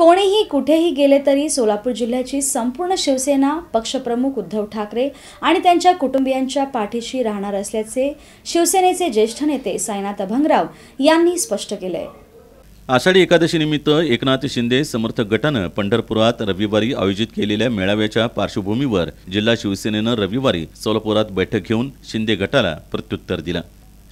कोणीही कुठेही गेले तरी सोलापूर जिल्ह्याची संपूर्ण शिवसेना पक्षप्रमुख उद्धव ठाकरे आणि त्यांच्या कुटुंबियांच्या पाठीशी राहणार असल्याचे शिवसेनेचे ज्येष्ठ नेते सायनाथ अभंगराव यांनी स्पष्ट केले आषाढी एकादशीनिमित्त एकनाथ शिंदे समर्थक गटानं पंढरपुरात रविवारी आयोजित केलेल्या मेळाव्याच्या पार्श्वभूमीवर जिल्हा शिवसेनेनं रविवारी सोलापुरात बैठक घेऊन शिंदे गटाला प्रत्युत्तर दिलं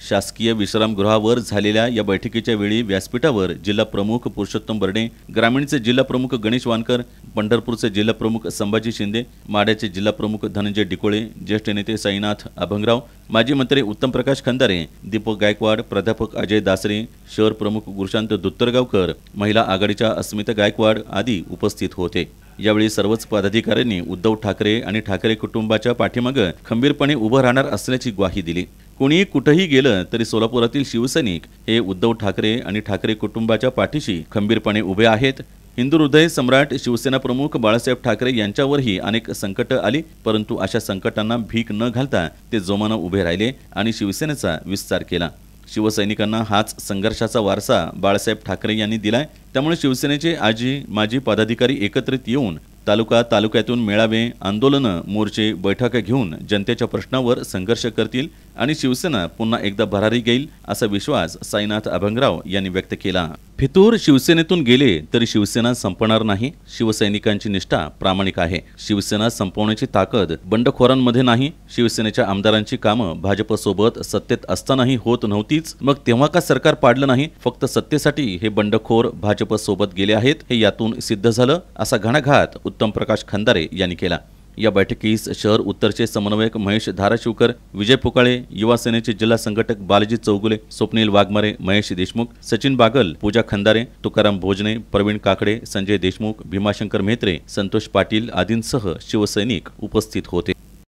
शासकीय विश्रामगृहावर झालेल्या या बैठकीच्या वेळी व्यासपीठावर जिल्हा प्रमुख पुरुषोत्तम बर्डे ग्रामीणचे जिल्हा प्रमुख गणेश वानकर पंढरपूरचे जिल्हा प्रमुख संभाजी शिंदे माड्याचे जिल्हा प्रमुख धनंजय डिकोळे ज्येष्ठ नेते साईनाथ अभंगराव माजी मंत्री उत्तम प्रकाश खंदारे दीपक गायकवाड प्राध्यापक अजय दासरे शहर प्रमुख गुरुशांत दुत्तरगावकर महिला आघाडीच्या अस्मिता गायकवाड आदी उपस्थित होते यावेळी सर्वच पदाधिकाऱ्यांनी उद्धव ठाकरे आणि ठाकरे कुटुंबाच्या पाठीमागं खंबीरपणे उभं राहणार असल्याची ग्वाही दिली कुणी कुठेही गेलं तरी सोलापुरातील शिवसैनिक हे उद्धव ठाकरे आणि ठाकरे कुटुंबाच्या पाठीशी खंबीरपणे उभे आहेत हिंदू हृदय सम्राट शिवसेना प्रमुख बाळासाहेब ठाकरे यांच्यावरही अनेक संकट आली परंतु अशा संकटांना भीक न घालता ते जोमानं उभे राहिले आणि शिवसेनेचा विस्तार केला शिवसैनिकांना हाच संघर्षाचा वारसा बाळासाहेब ठाकरे यांनी दिलाय त्यामुळे शिवसेनेचे आजी माजी पदाधिकारी एकत्रित येऊन तालुका तालुक्यातून मेळावे आंदोलनं मोर्चे बैठका घेऊन जनतेच्या प्रश्नावर संघर्ष करतील आणि शिवसेना पुन्हा एकदा भरारी घेईल असा विश्वास साईनाथ अभंगराव यांनी व्यक्त केला फितूर शिवसेनेतून गेले तरी शिवसेना संपणार नाही शिवसैनिकांची निष्ठा प्रामाणिक आहे शिवसेना संपवण्याची ताकद बंडखोरांमध्ये नाही शिवसेनेच्या आमदारांची कामं भाजपसोबत सत्तेत असतानाही होत नव्हतीच मग तेव्हा का सरकार पाडलं नाही फक्त सत्तेसाठी हे बंडखोर भाजपसोबत गेले आहेत हे यातून सिद्ध झालं असा घणाघात उत्तम प्रकाश खंदारे यांनी केला या बैठकीस शहर उत्तरचे समन्वयक महेश धाराशिवकर विजय पुकाळे युवा सेनेचे जिल्हा संघटक बालजी चौगुले स्वप्नील वाघमारे महेश देशमुख सचिन बागल पूजा खंदारे तुकाराम भोजने प्रवीण काकडे संजय देशमुख भीमाशंकर मेहत्रे संतोष पाटील आदींसह शिवसैनिक उपस्थित होते